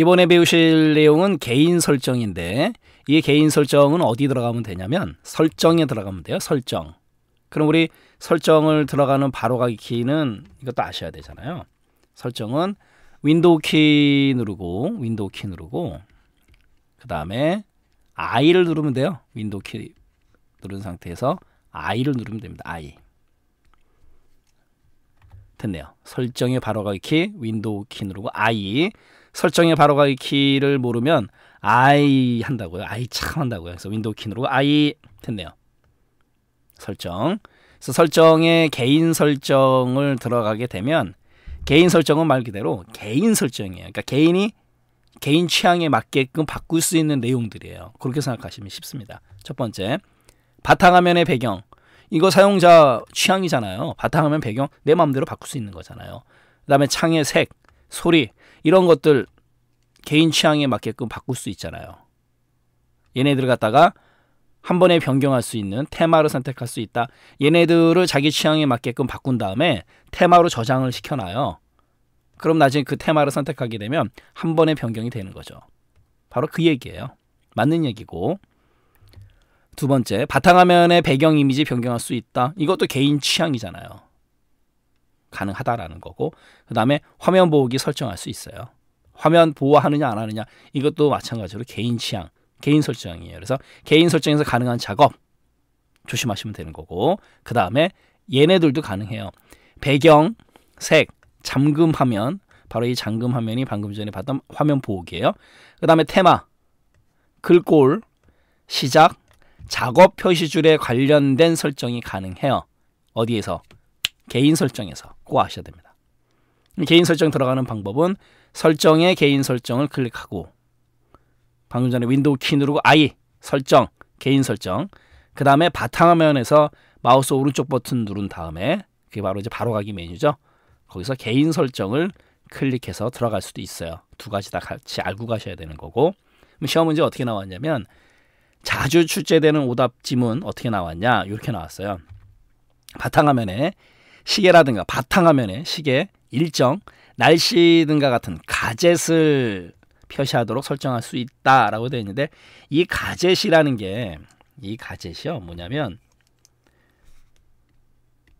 이번에 배우실 내용은 개인 설정인데 이 개인 설정은 어디 들어가면 되냐면 설정에 들어가면 돼요. 설정. 그럼 우리 설정을 들어가는 바로가기 키는 이것도 아셔야 되잖아요. 설정은 윈도우 키 누르고 윈도우 키 누르고 그 다음에 I를 누르면 돼요. 윈도우 키 누른 상태에서 I를 누르면 됩니다. I 됐네요. 설정에 바로가기 키 윈도우 키 누르고 I 설정에 바로가기 키를 모르면 아이 한다고요. 아이 참 한다고요. 그래서 윈도우 키누르 아이 됐네요. 설정. 그래서 설정에 개인 설정을 들어가게 되면 개인 설정은 말 그대로 개인 설정이에요. 그러니까 개인이 개인 취향에 맞게끔 바꿀 수 있는 내용들이에요. 그렇게 생각하시면 쉽습니다. 첫 번째, 바탕화면의 배경. 이거 사용자 취향이잖아요. 바탕화면 배경 내 마음대로 바꿀 수 있는 거잖아요. 그 다음에 창의 색, 소리, 이런 것들 개인 취향에 맞게끔 바꿀 수 있잖아요. 얘네들 갖다가 한 번에 변경할 수 있는 테마를 선택할 수 있다. 얘네들을 자기 취향에 맞게끔 바꾼 다음에 테마로 저장을 시켜놔요. 그럼 나중에 그 테마를 선택하게 되면 한 번에 변경이 되는 거죠. 바로 그 얘기예요. 맞는 얘기고. 두 번째, 바탕화면의 배경 이미지 변경할 수 있다. 이것도 개인 취향이잖아요. 가능하다라는 거고 그 다음에 화면 보호기 설정할 수 있어요. 화면 보호하느냐 안 하느냐 이것도 마찬가지로 개인 취향, 개인 설정이에요. 그래서 개인 설정에서 가능한 작업 조심하시면 되는 거고 그 다음에 얘네들도 가능해요. 배경, 색, 잠금 화면 바로 이 잠금 화면이 방금 전에 봤던 화면 보호기예요. 그 다음에 테마, 글꼴, 시작, 작업 표시줄에 관련된 설정이 가능해요. 어디에서? 개인 설정에서. 꼭 아셔야 됩니다. 개인 설정 들어가는 방법은 설정에 개인 설정을 클릭하고 방금 전에 윈도우 키 누르고 I 설정 개인 설정 그 다음에 바탕화면에서 마우스 오른쪽 버튼 누른 다음에 그게 바로 이제 바로 가기 메뉴죠. 거기서 개인 설정을 클릭해서 들어갈 수도 있어요. 두 가지 다 같이 알고 가셔야 되는 거고 시험 문제 어떻게 나왔냐면 자주 출제되는 오답 지문 어떻게 나왔냐 이렇게 나왔어요. 바탕화면에 시계라든가 바탕화면에 시계, 일정, 날씨 등과 같은 가젯을 표시하도록 설정할 수 있다라고 되어 있는데 이 가젯이라는 게 이 가젯이요 뭐냐면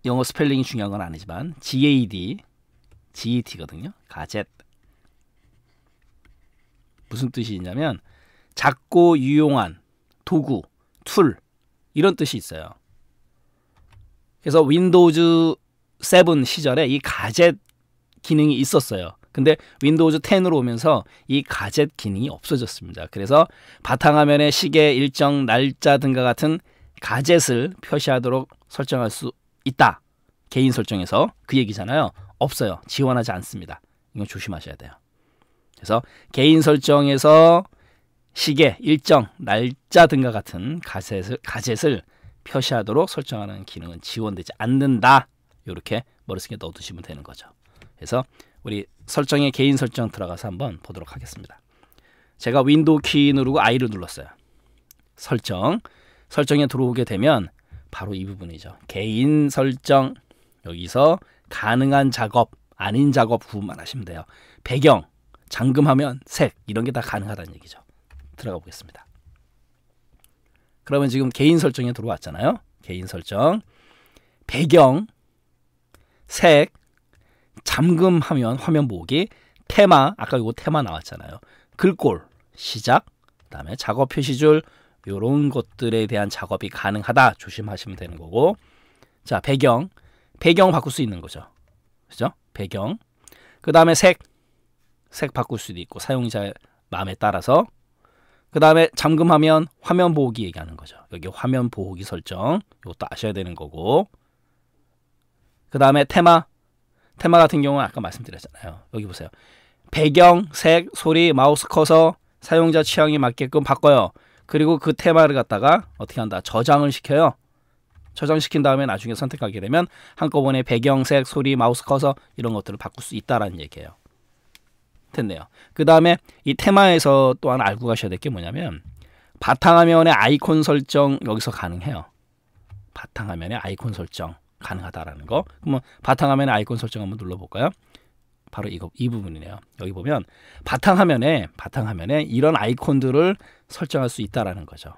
영어 스펠링이 중요한 건 아니지만 GAD, GET거든요. 가젯 무슨 뜻이냐면 작고 유용한 도구, 툴 이런 뜻이 있어요. 그래서 윈도우즈 7 시절에 이 가젯 기능이 있었어요. 근데 윈도우즈 10으로 오면서 이 가젯 기능이 없어졌습니다. 그래서 바탕화면에 시계, 일정, 날짜 등과 같은 가젯을 표시하도록 설정할 수 있다. 개인 설정에서 그 얘기잖아요. 없어요. 지원하지 않습니다. 이건 조심하셔야 돼요. 그래서 개인 설정에서 시계, 일정, 날짜 등과 같은 가젯을, 가젯을 표시하도록 설정하는 기능은 지원되지 않는다. 이렇게 머릿속에 넣어두시면 되는 거죠. 그래서 우리 설정에 개인 설정 들어가서 한번 보도록 하겠습니다. 제가 윈도우 키 누르고 I를 눌렀어요. 설정. 설정에 들어오게 되면 바로 이 부분이죠. 개인 설정. 여기서 가능한 작업, 아닌 작업 부분만 하시면 돼요. 배경, 잠금하면 색 이런 게 다 가능하다는 얘기죠. 들어가 보겠습니다. 그러면 지금 개인 설정에 들어왔잖아요. 개인 설정, 배경, 색, 잠금하면 화면 보기, 테마, 아까 이거 테마 나왔잖아요. 글꼴, 시작, 그다음에 작업 표시줄 요런 것들에 대한 작업이 가능하다 조심하시면 되는 거고 자 배경 배경 바꿀 수 있는 거죠 그죠 배경 그 다음에 색 색 바꿀 수도 있고 사용자의 마음에 따라서 그 다음에 잠금하면 화면 보호기 얘기하는 거죠 여기 화면 보호기 설정 이것도 아셔야 되는 거고 그 다음에 테마. 테마 같은 경우는 아까 말씀드렸잖아요. 여기 보세요. 배경, 색, 소리, 마우스 커서 사용자 취향에 맞게끔 바꿔요. 그리고 그 테마를 갖다가 어떻게 한다? 저장을 시켜요. 저장시킨 다음에 나중에 선택하게 되면 한꺼번에 배경, 색, 소리, 마우스 커서 이런 것들을 바꿀 수 있다라는 얘기예요. 됐네요. 그 다음에 이 테마에서 또한 알고 가셔야 될 게 뭐냐면 바탕화면의 아이콘 설정 여기서 가능해요. 바탕화면의 아이콘 설정. 가능하다라는 거. 그러면 바탕화면 에 아이콘 설정 한번 눌러볼까요? 바로 이거 이 부분이네요. 여기 보면 바탕화면에 바탕화면에 이런 아이콘들을 설정할 수 있다라는 거죠.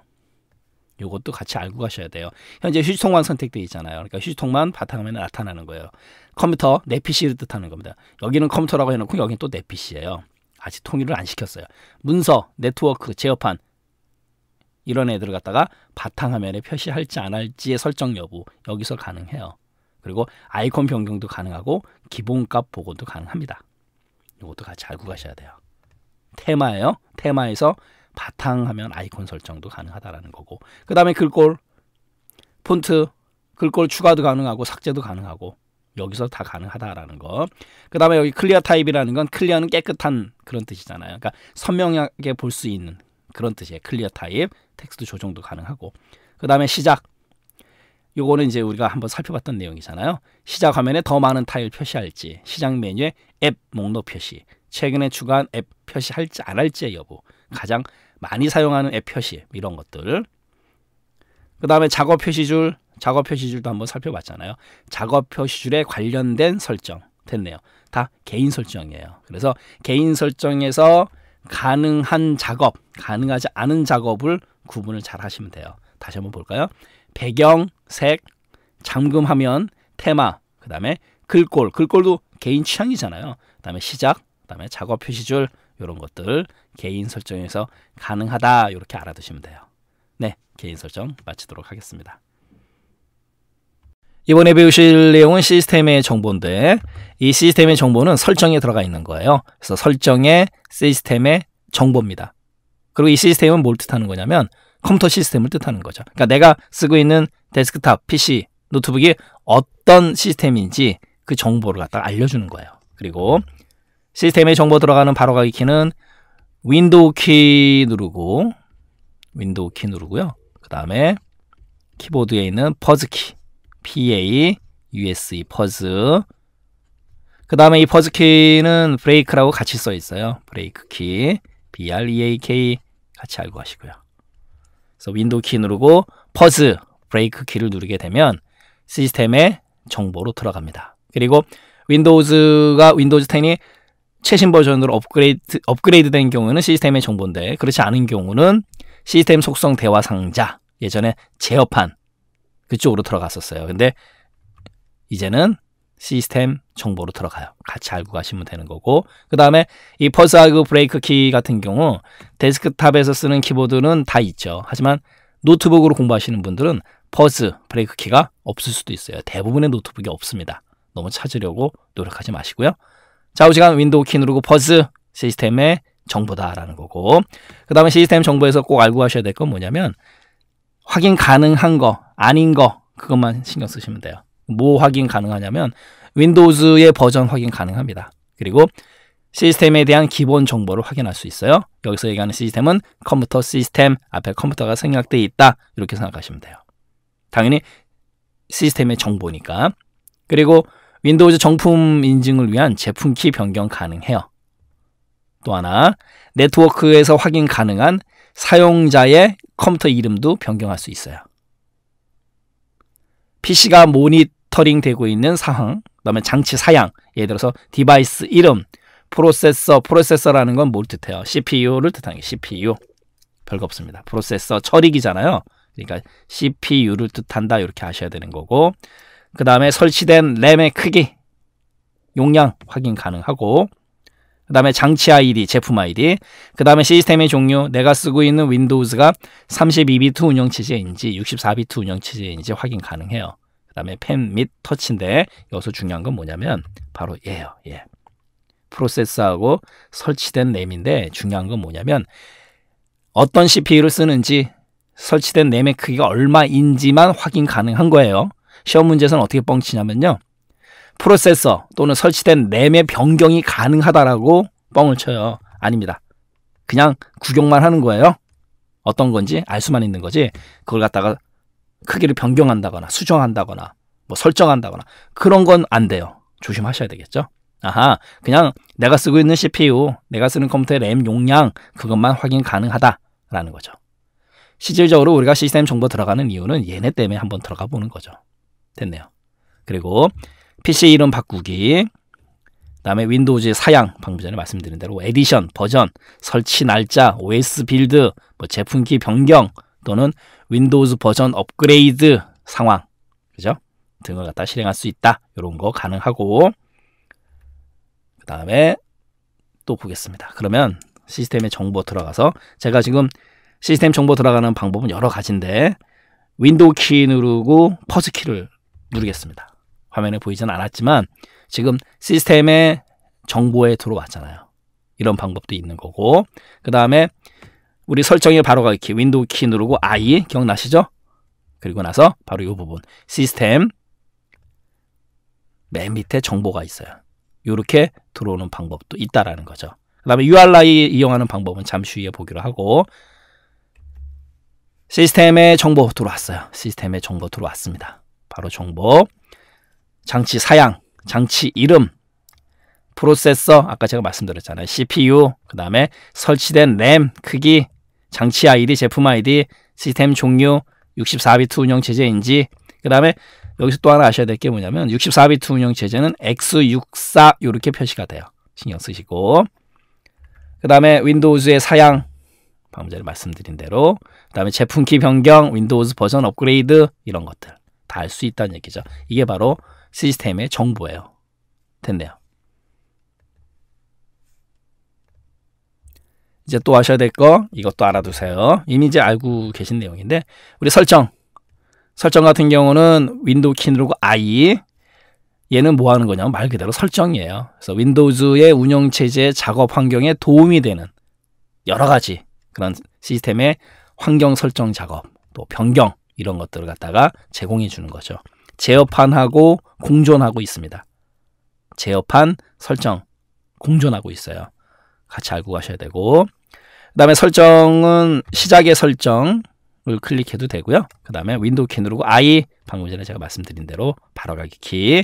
이것도 같이 알고 가셔야 돼요. 현재 휴지통만 선택되어 있잖아요. 그러니까 휴지통만 바탕화면에 나타나는 거예요. 컴퓨터 내 PC를 뜻하는 겁니다. 여기는 컴퓨터라고 해놓고 여기는 또 내 PC예요. 아직 통일을 안 시켰어요. 문서, 네트워크, 제어판 이런 애들 을 갖다가 바탕화면에 표시할지 안 할지의 설정 여부 여기서 가능해요. 그리고 아이콘 변경도 가능하고 기본값 복원도 가능합니다. 이것도 같이 알고 가셔야 돼요. 테마예요. 테마에서 바탕화면 아이콘 설정도 가능하다라는 거고 그 다음에 글꼴, 폰트, 글꼴 추가도 가능하고 삭제도 가능하고 여기서 다 가능하다라는 거. 그 다음에 여기 클리어 타입이라는 건 클리어는 깨끗한 그런 뜻이잖아요. 그러니까 선명하게 볼 수 있는 그런 뜻이에요. 클리어 타입. 텍스트 조정도 가능하고 그 다음에 시작 요거는 이제 우리가 한번 살펴봤던 내용이잖아요. 시작 화면에 더 많은 타일 표시할지, 시작 메뉴에 앱 목록 표시, 최근에 추가한 앱 표시할지 안 할지의 여부, 가장 많이 사용하는 앱 표시 이런 것들. 그 다음에 작업 표시줄, 작업 표시줄도 한번 살펴봤잖아요. 작업 표시줄에 관련된 설정 됐네요. 다 개인 설정이에요. 그래서 개인 설정에서 가능한 작업, 가능하지 않은 작업을 구분을 잘 하시면 돼요. 다시 한번 볼까요? 배경, 색, 잠금 화면, 테마, 그 다음에 글꼴, 글꼴도 개인 취향이잖아요. 그 다음에 시작, 그 다음에 작업 표시줄 이런 것들 개인 설정에서 가능하다 이렇게 알아두시면 돼요. 네, 개인 설정 마치도록 하겠습니다. 이번에 배우실 내용은 시스템의 정보인데 이 시스템의 정보는 설정에 들어가 있는 거예요. 그래서 설정의 시스템의 정보입니다. 그리고 이 시스템은 뭘 뜻하는 거냐면 컴퓨터 시스템을 뜻하는 거죠. 그러니까 내가 쓰고 있는 데스크탑, PC, 노트북이 어떤 시스템인지 그 정보를 갖다가 알려주는 거예요. 그리고 시스템의 정보 들어가는 바로가기 키는 윈도우 키 누르고 윈도우 키 누르고요. 그 다음에 키보드에 있는 퍼즈 키 PA, USB e, 퍼즈 그 다음에 이 퍼즈 키는 브레이크라고 같이 써 있어요. 브레이크 키, BREAK 같이 알고 하시고요. 그래서 윈도우 키 누르고 퍼즈, 브레이크 키를 누르게 되면 시스템의 정보로 들어갑니다. 그리고 윈도우즈가 윈도우즈 10이 최신 버전으로 업그레이드, 업그레이드 된 경우는 시스템의 정보인데 그렇지 않은 경우는 시스템 속성 대화 상자 예전에 제어판 그쪽으로 들어갔었어요. 근데 이제는 시스템 정보로 들어가요. 같이 알고 가시면 되는 거고 그 다음에 이퍼스하그 브레이크 키 같은 경우 데스크탑에서 쓰는 키보드는 다 있죠. 하지만 노트북으로 공부하시는 분들은 퍼스 브레이크 키가 없을 수도 있어요. 대부분의 노트북이 없습니다. 너무 찾으려고 노력하지 마시고요. 좌우시간 윈도우 키 누르고 퍼스 시스템의 정보다라는 거고 그 다음에 시스템 정보에서 꼭 알고 가셔야 될 건 뭐냐면 확인 가능한 거 아닌 거 그것만 신경 쓰시면 돼요. 뭐 확인 가능하냐면 윈도우즈의 버전 확인 가능합니다. 그리고 시스템에 대한 기본 정보를 확인할 수 있어요. 여기서 얘기하는 시스템은 컴퓨터 시스템 앞에 컴퓨터가 생략어 있다 이렇게 생각하시면 돼요. 당연히 시스템의 정보니까 그리고 윈도우즈 정품 인증을 위한 제품 키 변경 가능해요. 또 하나 네트워크에서 확인 가능한 사용자의 컴퓨터 이름도 변경할 수 있어요. PC가 모니터링 되고 있는 상황, 그다음에 장치 사양, 예를 들어서 디바이스 이름, 프로세서, 프로세서라는 건 뭘 뜻해요? CPU를 뜻하는 게 CPU. 별거 없습니다. 프로세서 처리기잖아요. 그러니까 CPU를 뜻한다 이렇게 아셔야 되는 거고 그 다음에 설치된 램의 크기, 용량 확인 가능하고 그 다음에 장치 아이디, 제품 아이디, 그 다음에 시스템의 종류, 내가 쓰고 있는 윈도우즈가 32비트 운영 체제인지 64비트 운영 체제인지 확인 가능해요. 그 다음에 펜 및 터치인데 여기서 중요한 건 뭐냐면 바로 얘예요. 예. 프로세스하고 설치된 램인데 중요한 건 뭐냐면 어떤 CPU를 쓰는지 설치된 램의 크기가 얼마인지만 확인 가능한 거예요. 시험 문제에서는 어떻게 뻥치냐면요. 프로세서 또는 설치된 램의 변경이 가능하다라고 뻥을 쳐요. 아닙니다. 그냥 구경만 하는 거예요. 어떤 건지 알 수만 있는 거지 그걸 갖다가 크기를 변경한다거나 수정한다거나 뭐 설정한다거나 그런 건 안 돼요. 조심하셔야 되겠죠. 아하, 그냥 내가 쓰고 있는 CPU, 내가 쓰는 컴퓨터의 램 용량 그것만 확인 가능하다라는 거죠. 실질적으로 우리가 시스템 정보 들어가는 이유는 얘네 때문에 한번 들어가 보는 거죠. 됐네요. 그리고 PC 이름 바꾸기 그 다음에 윈도우즈의 사양 방금 전에 말씀드린 대로 에디션, 버전, 설치 날짜, OS 빌드, 뭐제품기 변경 또는 윈도우즈 버전 업그레이드 상황 그죠? 등을 갖다 실행할 수 있다. 이런 거 가능하고 그 다음에 또 보겠습니다. 그러면 시스템의 정보 들어가서 제가 지금 시스템 정보 들어가는 방법은 여러 가지인데 윈도우 키 누르고 퍼즈 키를 누르겠습니다. 화면에 보이진 않았지만 지금 시스템의 정보에 들어왔잖아요. 이런 방법도 있는 거고 그 다음에 우리 설정에 바로 가기 윈도우 키 누르고 I 기억나시죠? 그리고 나서 바로 이 부분 시스템 맨 밑에 정보가 있어요. 이렇게 들어오는 방법도 있다라는 거죠. 그 다음에 URI 이용하는 방법은 잠시 후에 보기로 하고 시스템의 정보 들어왔어요. 시스템의 정보 들어왔습니다. 바로 정보 장치 사양, 장치 이름, 프로세서 아까 제가 말씀드렸잖아요. CPU, 그 다음에 설치된 램 크기, 장치 아이디, 제품 아이디, 시스템 종류, 64비트 운영 체제인지, 그 다음에 여기서 또 하나 아셔야 될 게 뭐냐면 64비트 운영 체제는 x64 이렇게 표시가 돼요. 신경 쓰시고 그 다음에 윈도우즈의 사양 방금 전에 말씀드린 대로 그 다음에 제품키 변경, 윈도우즈 버전 업그레이드 이런 것들 다 알 수 있다는 얘기죠. 이게 바로 시스템의 정보예요. 됐네요 이제 또 하셔야 될 거 이것도 알아두세요. 이미 이제 알고 계신 내용인데 우리 설정 설정 같은 경우는 윈도우 키 누르고 I 얘는 뭐 하는 거냐면 말 그대로 설정이에요. 그래서 윈도우즈의 운영체제 작업 환경에 도움이 되는 여러 가지 그런 시스템의 환경 설정 작업 또 변경 이런 것들을 갖다가 제공해 주는 거죠. 제어판하고 공존하고 있습니다. 제어판 설정 공존하고 있어요. 같이 알고 가셔야 되고 그 다음에 설정은 시작의 설정을 클릭해도 되고요. 그 다음에 윈도우 키 누르고 I 방금 전에 제가 말씀드린 대로 바로가기 키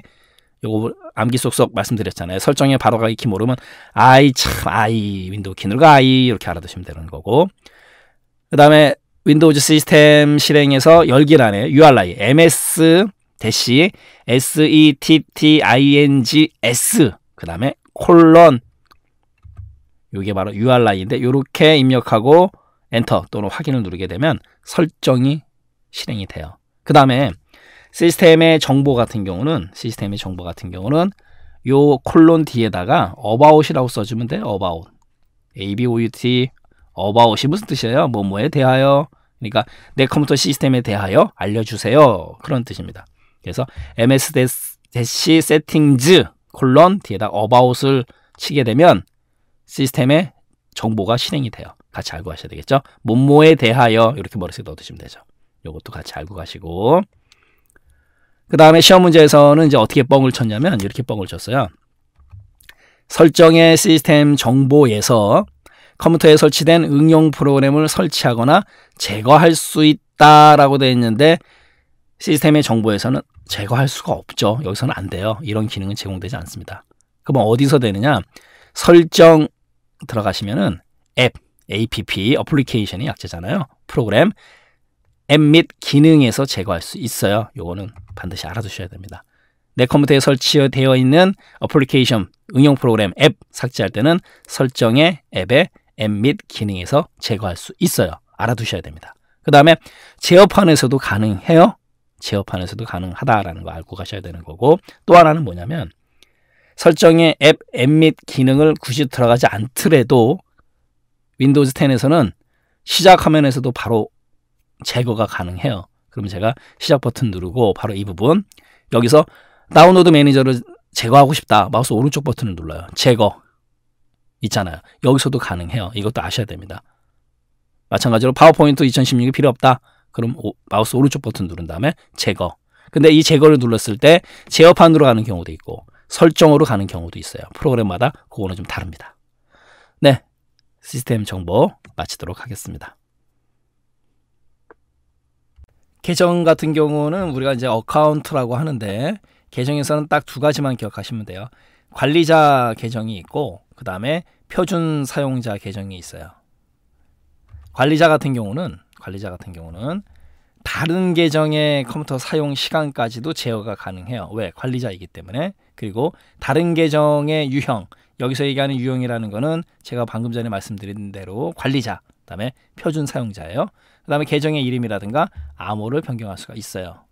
요거 암기 속속 말씀드렸잖아요. 설정에 바로가기 키 모르면 I 참 I 윈도우 키 누르고 I 이렇게 알아두시면 되는 거고 그 다음에 윈도우즈 시스템 실행에서 열기란에 URI MS 대시 S-E-T-T-I-N-G-S 그 다음에 콜론 이게 바로 URL인데 이렇게 입력하고 엔터 또는 확인을 누르게 되면 설정이 실행이 돼요. 그 다음에 시스템의 정보 같은 경우는 시스템의 정보 같은 경우는 요 콜론 뒤에다가 about이라고 써주면 돼. about. about about이 무슨 뜻이에요? 뭐뭐에 대하여. 그러니까 내 컴퓨터 시스템에 대하여 알려주세요. 그런 뜻입니다. 그래서 ms 대시 settings 콜론 뒤에다 about을 치게 되면 시스템의 정보가 실행이 돼요. 같이 알고 가셔야 되겠죠? 몸모에 대하여 이렇게 머릿속에 넣어두시면 되죠. 이것도 같이 알고 가시고 그 다음에 시험 문제에서는 이제 어떻게 뻥을 쳤냐면 이렇게 뻥을 쳤어요. 설정의 시스템 정보에서 컴퓨터에 설치된 응용 프로그램을 설치하거나 제거할 수 있다라고 되어 있는데 시스템의 정보에서는 제거할 수가 없죠. 여기서는 안 돼요. 이런 기능은 제공되지 않습니다. 그럼 뭐 어디서 되느냐? 설정 들어가시면은 앱, app, 어플리케이션이 약자잖아요. 프로그램, 앱 및 기능에서 제거할 수 있어요. 요거는 반드시 알아두셔야 됩니다. 내 컴퓨터에 설치되어 있는 어플리케이션, 응용 프로그램, 앱 삭제할 때는 설정의 앱에앱 및 기능에서 제거할 수 있어요. 알아두셔야 됩니다. 그 다음에 제어판에서도 가능해요. 제어판에서도 가능하다라는 거 알고 가셔야 되는 거고 또 하나는 뭐냐면 설정에 앱, 앱 및 기능을 굳이 들어가지 않더라도 윈도우즈 10에서는 시작 화면에서도 바로 제거가 가능해요. 그럼 제가 시작 버튼 누르고 바로 이 부분 여기서 다운로드 매니저를 제거하고 싶다. 마우스 오른쪽 버튼을 눌러요. 제거 있잖아요. 여기서도 가능해요. 이것도 아셔야 됩니다. 마찬가지로 파워포인트 2016이 필요 없다. 그럼 오, 마우스 오른쪽 버튼 누른 다음에 제거. 근데 이 제거를 눌렀을 때 제어판으로 가는 경우도 있고 설정으로 가는 경우도 있어요. 프로그램마다 그거는 좀 다릅니다. 네, 시스템 정보 마치도록 하겠습니다. 계정 같은 경우는 우리가 이제 어카운트라고 하는데 계정에서는 딱 두 가지만 기억하시면 돼요. 관리자 계정이 있고 그 다음에 표준 사용자 계정이 있어요. 관리자 같은 경우는 관리자 같은 경우는 다른 계정의 컴퓨터 사용 시간까지도 제어가 가능해요. 왜? 관리자이기 때문에. 그리고 다른 계정의 유형, 여기서 얘기하는 유형이라는 거는 제가 방금 전에 말씀드린 대로 관리자, 그다음에 표준 사용자예요. 그다음에 계정의 이름이라든가 암호를 변경할 수가 있어요.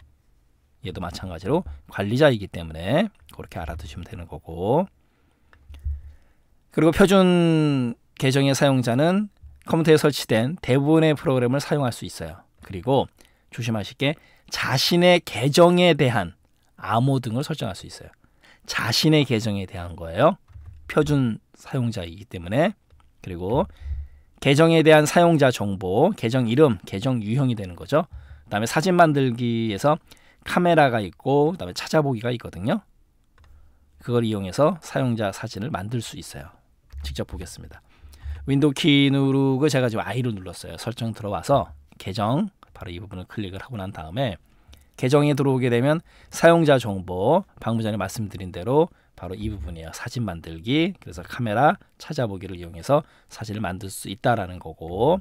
얘도 마찬가지로 관리자이기 때문에 그렇게 알아두시면 되는 거고. 그리고 표준 계정의 사용자는 컴퓨터에 설치된 대부분의 프로그램을 사용할 수 있어요. 그리고 조심하실 게 자신의 계정에 대한 암호 등을 설정할 수 있어요. 자신의 계정에 대한 거예요. 표준 사용자이기 때문에 그리고 계정에 대한 사용자 정보, 계정 이름, 계정 유형이 되는 거죠. 그다음에 사진 만들기에서 카메라가 있고 그다음에 찾아보기가 있거든요. 그걸 이용해서 사용자 사진을 만들 수 있어요. 직접 보겠습니다. 윈도우 키 누르고 제가 지금 I로 눌렀어요. 설정 들어와서 계정 바로 이 부분을 클릭을 하고 난 다음에 계정에 들어오게 되면 사용자 정보 방금 전에 말씀드린 대로 바로 이 부분이에요. 사진 만들기. 그래서 카메라 찾아보기를 이용해서 사진을 만들 수 있다라는 거고.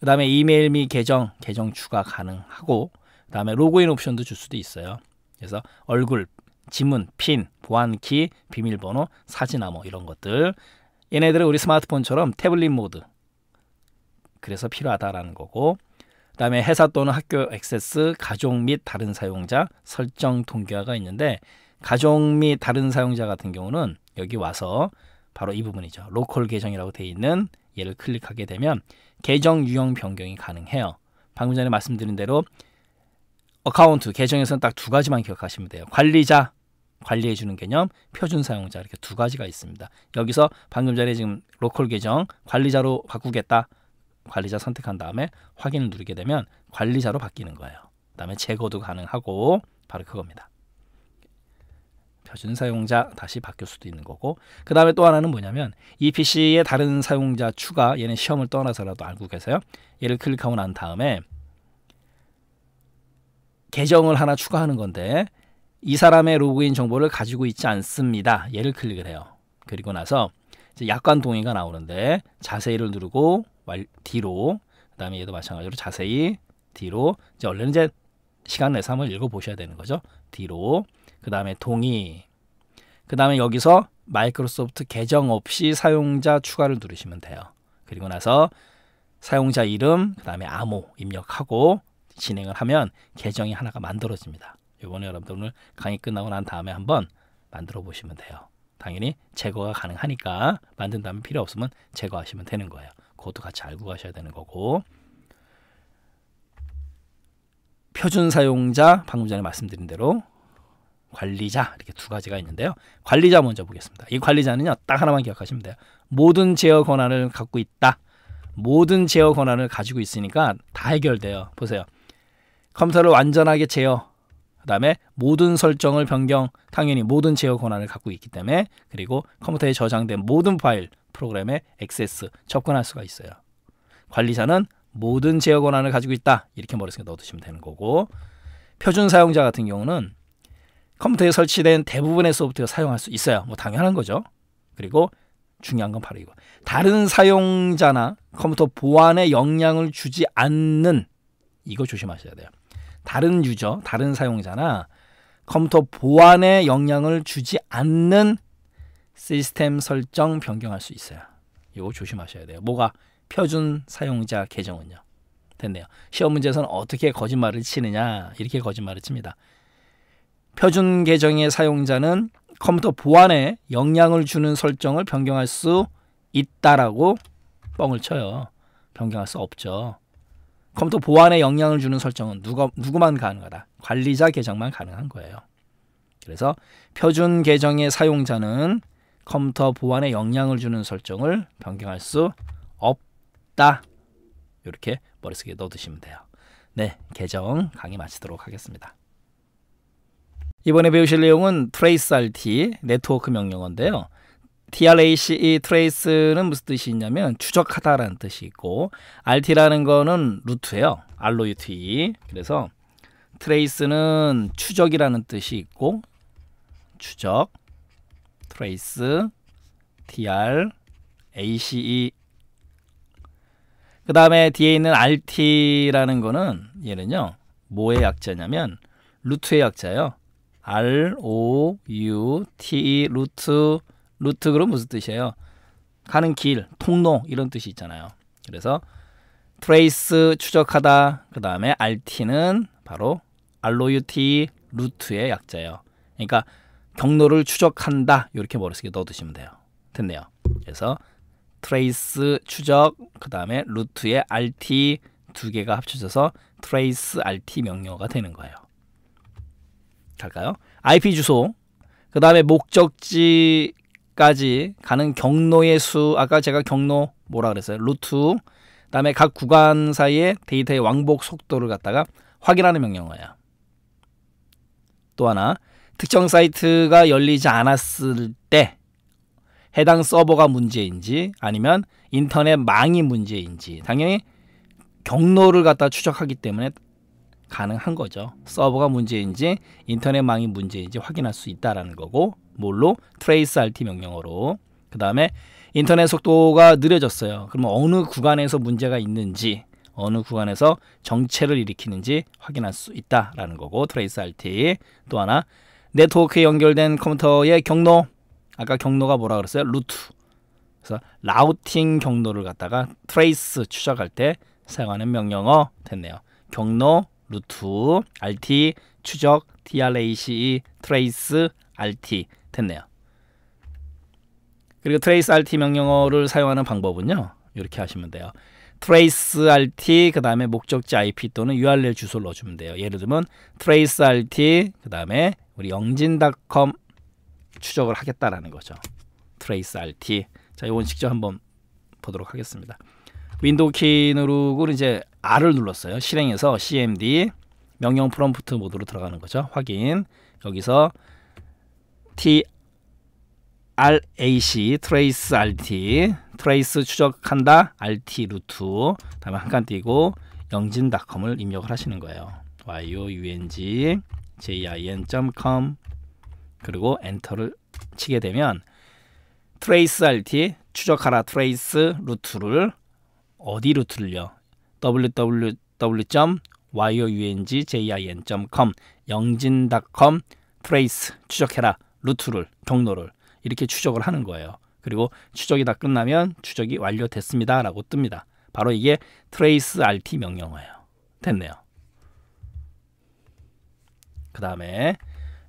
그다음에 이메일 및 계정, 계정 추가 가능하고 그다음에 로그인 옵션도 줄 수도 있어요. 그래서 얼굴, 지문, 핀, 보안키, 비밀번호, 사진암호 이런 것들 얘네들은 우리 스마트폰처럼 태블릿 모드 그래서 필요하다라는 거고 그다음에 회사 또는 학교 액세스, 가족 및 다른 사용자 설정 동기화가 있는데 가족 및 다른 사용자 같은 경우는 여기 와서 바로 이 부분이죠. 로컬 계정이라고 되어 있는 얘를 클릭하게 되면 계정 유형 변경이 가능해요. 방금 전에 말씀드린 대로 어카운트 계정에서는 딱 두 가지만 기억하시면 돼요. 관리자 관리해 주는 개념, 표준 사용자 이렇게 두 가지가 있습니다. 여기서 방금 전에 지금 로컬 계정 관리자로 바꾸겠다. 관리자 선택한 다음에 확인을 누르게 되면 관리자로 바뀌는 거예요. 그다음에 제거도 가능하고 바로 그겁니다. 표준 사용자 다시 바뀔 수도 있는 거고 그 다음에 또 하나는 뭐냐면 e p c 에 다른 사용자 추가 얘는 시험을 떠나서라도 알고 계세요 얘를 클릭하고 난 다음에 계정을 하나 추가하는 건데 이 사람의 로그인 정보를 가지고 있지 않습니다. 얘를 클릭을 해요. 그리고 나서 약관 동의가 나오는데 자세히를 누르고 뒤로 그다음에 얘도 마찬가지로 자세히 뒤로 이제 원래는 이제 시간 내서 한번 읽어보셔야 되는 거죠. 뒤로그 다음에 동의 그 다음에 여기서 마이크로소프트 계정 없이 사용자 추가를 누르시면 돼요. 그리고 나서 사용자 이름 그 다음에 암호 입력하고 진행을 하면 계정이 하나가 만들어집니다. 이번에 여러분들 오늘 강의 끝나고 난 다음에 한번 만들어 보시면 돼요. 당연히 제거가 가능하니까 만든 다음에 필요 없으면 제거하시면 되는 거예요. 그것도 같이 알고 가셔야 되는 거고 표준 사용자 방금 전에 말씀드린 대로 관리자 이렇게 두 가지가 있는데요. 관리자 먼저 보겠습니다. 이 관리자는요. 딱 하나만 기억하시면 돼요. 모든 제어 권한을 갖고 있다. 모든 제어 권한을 가지고 있으니까 다 해결돼요. 보세요. 컴퓨터를 완전하게 제어 그다음에 모든 설정을 변경 당연히 모든 제어 권한을 갖고 있기 때문에 그리고 컴퓨터에 저장된 모든 파일 프로그램에 액세스 접근할 수가 있어요. 관리자는 모든 제어 권한을 가지고 있다 이렇게 머릿속에 넣어두시면 되는 거고 표준 사용자 같은 경우는 컴퓨터에 설치된 대부분의 소프트웨어 사용할 수 있어요. 뭐 당연한 거죠. 그리고 중요한 건 바로 이거. 다른 사용자나 컴퓨터 보안에 영향을 주지 않는 이거 조심하셔야 돼요. 다른 유저, 다른 사용자나 컴퓨터 보안에 영향을 주지 않는 시스템 설정 변경할 수 있어요. 이거 조심하셔야 돼요. 뭐가 표준 사용자 계정은요. 됐네요. 시험 문제에서는 어떻게 거짓말을 치느냐 이렇게 거짓말을 칩니다. 표준 계정의 사용자는 컴퓨터 보안에 영향을 주는 설정을 변경할 수 있다라고 뻥을 쳐요. 변경할 수 없죠. 컴퓨터 보안에 영향을 주는 설정은 누가, 누구만 가능하다. 관리자 계정만 가능한 거예요. 그래서 표준 계정의 사용자는 컴퓨터 보안에 영향을 주는 설정을 변경할 수 없다. 이렇게 머릿속에 넣어두시면 돼요. 네, 계정 강의 마치도록 하겠습니다. 이번에 배우실 내용은 트레이스 RT 네트워크 명령어인데요. TRACE 트레이스는 무슨 뜻이 있냐면 추적하다라는 뜻이 있고 RT라는 거는 루트예요. ROUT. 그래서 트레이스는 추적이라는 뜻이 있고 추적 트레이스 TR ACE 그 다음에 뒤에 있는 RT라는 거는 얘는요 뭐의 약자냐면 루트의 약자예요 R O U T 루트 루트 그럼 무슨 뜻이에요? 가는 길, 통로 이런 뜻이 있잖아요. 그래서 트레이스 추적하다 그 다음에 RT는 바로 ROUT 루트의 약자예요. 그러니까 경로를 추적한다 이렇게 머릿속에 넣어두시면 돼요. 됐네요. 그래서 트레이스 추적 그 다음에 루트의 RT 두 개가 합쳐져서 트레이스 RT 명령어가 되는 거예요. 갈까요? IP 주소 그 다음에 목적지 까지 가는 경로의 수 아까 제가 경로 뭐라 그랬어요 루트 그다음에 각 구간 사이의 데이터의 왕복 속도를 갖다가 확인하는 명령어야 또 하나 특정 사이트가 열리지 않았을 때 해당 서버가 문제인지 아니면 인터넷 망이 문제인지 당연히 경로를 갖다 추적하기 때문에 가능한 거죠. 서버가 문제인지 인터넷망이 문제인지 확인할 수 있다라는 거고 뭘로 트레이스 RT 명령어로 그 다음에 인터넷 속도가 느려졌어요. 그러면 어느 구간에서 문제가 있는지 어느 구간에서 정체를 일으키는지 확인할 수 있다라는 거고 트레이스 RT 또 하나 네트워크에 연결된 컴퓨터의 경로 아까 경로가 뭐라 그랬어요? 루트 그래서 라우팅 경로를 갖다가 트레이스 추적할 때 사용하는 명령어 됐네요. 경로 루트, RT, 추적, TRACE, 트레이스, RT 됐네요. 그리고 트레이스 RT 명령어를 사용하는 방법은요. 이렇게 하시면 돼요. 트레이스 RT 그 다음에 목적지 IP 또는 URL 주소를 넣어주면 돼요. 예를 들면 트레이스 RT 그 다음에 우리 영진닷컴 추적을 하겠다라는 거죠. 트레이스 RT 자 이건 직접 한번 보도록 하겠습니다. 윈도우 키 누르고 이제 R을 눌렀어요. 실행해서 CMD 명령 프롬프트 모드로 들어가는 거죠. 확인. 여기서 T RAC 트레이스 RT 트레이스 추적한다 RT 루트 다음에 한칸 띄고 영진닷컴을 입력을 하시는 거예요. young jin.com 그리고 엔터를 치게 되면 트레이스 RT 추적하라 트레이스 루트를 어디 루트를요? www.youngjin.com, 영진닷컴 트레이스 추적해라 루트를 경로를 이렇게 추적을 하는 거예요. 그리고 추적이 다 끝나면 추적이 완료됐습니다라고 뜹니다. 바로 이게 트레이스 RT 명령어예요. 됐네요. 그 다음에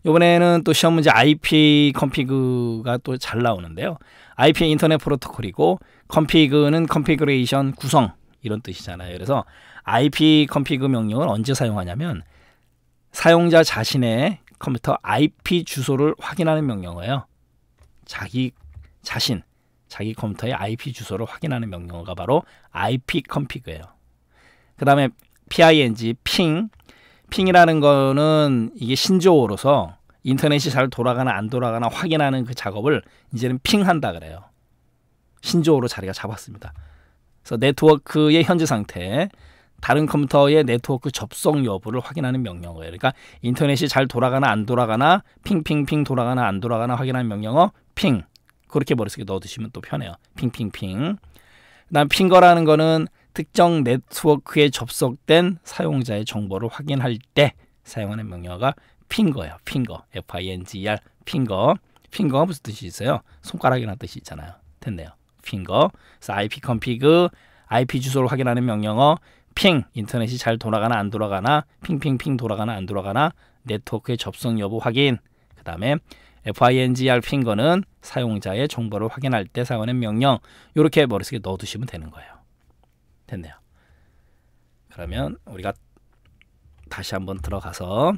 이번에는 또 시험 문제 IP 컴피그가 또 잘 나오는데요. IP 인터넷 프로토콜이고 컴피그는 컨피그레이션 구성 이런 뜻이잖아요. 그래서 IP 컴피그 명령을 언제 사용하냐면 사용자 자신의 컴퓨터 IP 주소를 확인하는 명령어예요. 자기 자신 자기 컴퓨터의 IP 주소를 확인하는 명령어가 바로 IP 컴피그예요. 그다음에 ping 핑 핑이라는 거는 이게 신조어로서 인터넷이 잘 돌아가나 안 돌아가나 확인하는 그 작업을 이제는 핑한다 그래요. 신조어로 자리가 잡았습니다. 그래서 네트워크의 현재 상태, 다른 컴퓨터의 네트워크 접속 여부를 확인하는 명령어예요. 그러니까 인터넷이 잘 돌아가나 안 돌아가나 핑핑핑 돌아가나 안 돌아가나 확인하는 명령어 핑. 그렇게 머릿속에 넣어두시면 또 편해요. 핑핑핑. 그다음 핑거라는 거는 특정 네트워크에 접속된 사용자의 정보를 확인할 때 사용하는 명령어가 핑거예요. 핑거. F-I-N-G-E-R. 핑거. 핑거가 무슨 뜻이 있어요? 손가락이라는 뜻이 있잖아요. 됐네요. 핑 거. 그래서 IP 컨피그 IP 주소를 확인하는 명령어 핑 인터넷이 잘 돌아가나 안 돌아가나 핑핑핑 돌아가나 안 돌아가나 네트워크의 접속 여부 확인. 그다음에 FINGR 핑 거는 사용자의 정보를 확인할 때 사용하는 명령. 이렇게 머릿속에 넣어두시면 되는 거예요. 됐네요. 그러면 우리가 다시 한번 들어가서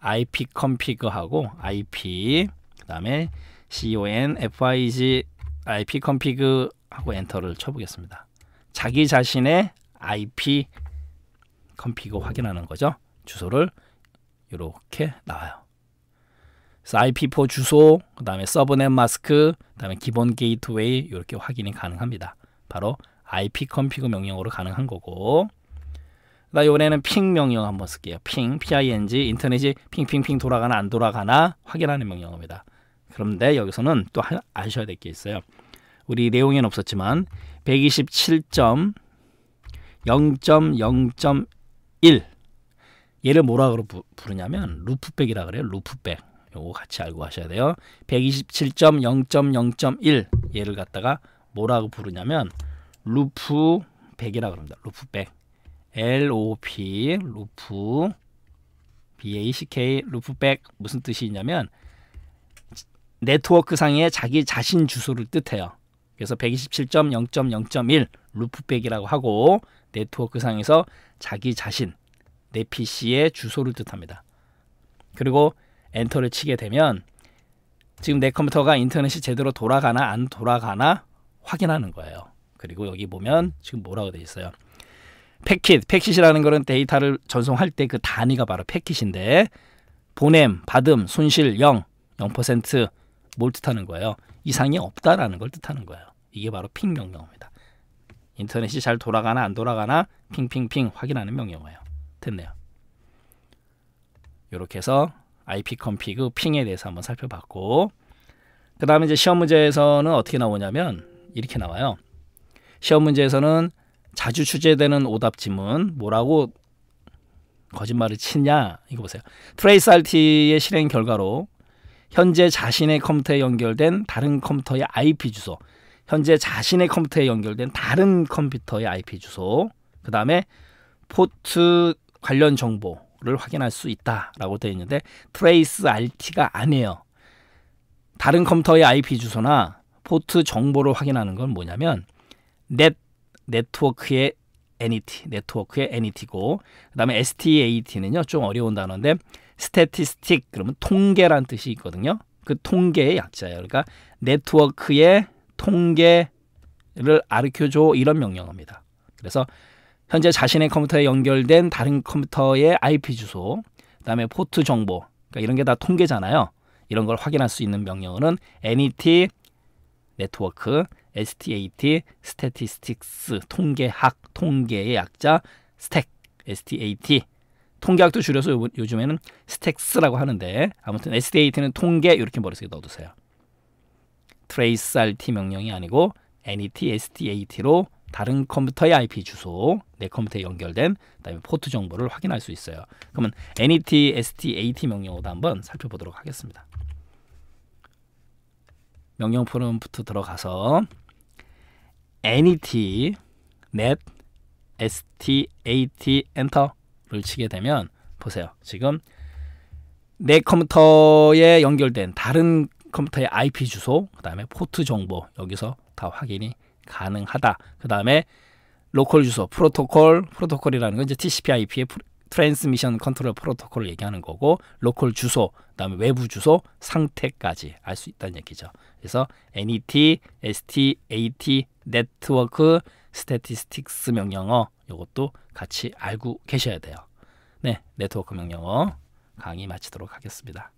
IP 컨피그하고 IP 그다음에 config ip config 하고 엔터를 쳐보겠습니다. 자기 자신의 ip config 확인하는 거죠. 주소를 이렇게 나와요. 그래서 IP4 주소, 그 다음에 서브넷 마스크, 그 다음에 기본 게이트웨이 이렇게 확인이 가능합니다. 바로 IP 컨피그 명령으로 가능한 거고 나 이번에는 핑 명령 한번 쓸게요. 핑, ping, 인터넷이 핑핑핑 돌아가나 안 돌아가나 확인하는 명령입니다. 그런데 여기서는 또 아셔야 될 게 있어요. 우리 내용에는 없었지만 127.0.0.1 얘를 뭐라 그 부르냐면 루프백이라 그래요. 루프백. 요거 같이 알고 하셔야 돼요. 127.0.0.1 얘를 갖다가 뭐라고 부르냐면 루프백이라 그럽니다. 루프백. LOP 루프 BACK 루프백 무슨 뜻이냐면 네트워크상의 자기 자신 주소를 뜻해요. 그래서 127.0.0.1 루프백이라고 하고 네트워크상에서 자기 자신 내 PC의 주소를 뜻합니다. 그리고 엔터를 치게 되면 지금 내 컴퓨터가 인터넷이 제대로 돌아가나 안 돌아가나 확인하는 거예요. 그리고 여기 보면 지금 뭐라고 되어 있어요. 패킷, 패킷이라는 거는 데이터를 전송할 때 그 단위가 바로 패킷인데 보냄, 받음, 손실 0, 0%, 뭘 뜻하는 거예요? 이상이 없다라는 걸 뜻하는 거예요. 이게 바로 핑 명령어입니다. 인터넷이 잘 돌아가나 안 돌아가나 핑핑핑 확인하는 명령어예요. 됐네요. 이렇게 해서 IP 컴피그 핑에 대해서 한번 살펴봤고 그 다음에 이제 시험 문제에서는 어떻게 나오냐면 이렇게 나와요. 시험 문제에서는 자주 출제되는 오답 지문 뭐라고 거짓말을 치냐 이거 보세요. 트레이스 RT의 실행 결과로 현재 자신의 컴퓨터에 연결된 다른 컴퓨터의 IP 주소, 현재 자신의 컴퓨터에 연결된 다른 컴퓨터의 IP 주소, 그 다음에 포트 관련 정보를 확인할 수 있다라고 되어 있는데 트레이스 RT가 아니에요. 다른 컴퓨터의 IP 주소나 포트 정보를 확인하는 건 뭐냐면 넷 네트워크의 NET, 네트워크의 NET고 그다음에 STAT는요. 좀 어려운 단어인데 스태티스틱 그러면 통계란 뜻이 있거든요. 그 통계의 약자예요. 그러니까 네트워크의 통계를 아르켜줘 이런 명령어입니다. 그래서 현재 자신의 컴퓨터에 연결된 다른 컴퓨터의 IP 주소, 그다음에 포트 정보, 그러니까 이런 게 다 통계잖아요. 이런 걸 확인할 수 있는 명령어는 NET 네트워크, STAT, Statistics 통계학, 통계의 약자 STAT, STAT 통계학도 줄여서 요즘에는 스택스라고 하는데 아무튼 SDAT는 통계 이렇게 머릿속에 넣어두세요. t r a c e RT 명령이 아니고 NET SDAT로 다른 컴퓨터의 IP 주소, 내 컴퓨터에 연결된 그다음에 포트 정보를 확인할 수 있어요. 그러면 NET SDAT 명령어도 한번 살펴보도록 하겠습니다. 명령 프롬프트 들어가서 NET net s d a t 엔터 를 치게 되면 보세요. 지금 내 컴퓨터에 연결된 다른 컴퓨터의 IP 주소, 그 다음에 포트 정보 여기서 다 확인이 가능하다. 그 다음에 로컬 주소, 프로토콜, 프로토콜이라는 건 이제 TCP/IP의 트랜스미션 컨트롤 프로토콜을 얘기하는 거고 로컬 주소, 그다음에 외부 주소, 상태까지 알 수 있다는 얘기죠. 그래서 NET, ST, AT, 네트워크, 스태티스틱스 명령어 이것도 같이 알고 계셔야 돼요. 네, 네트워크명 령어 강의 마치도록 하겠습니다.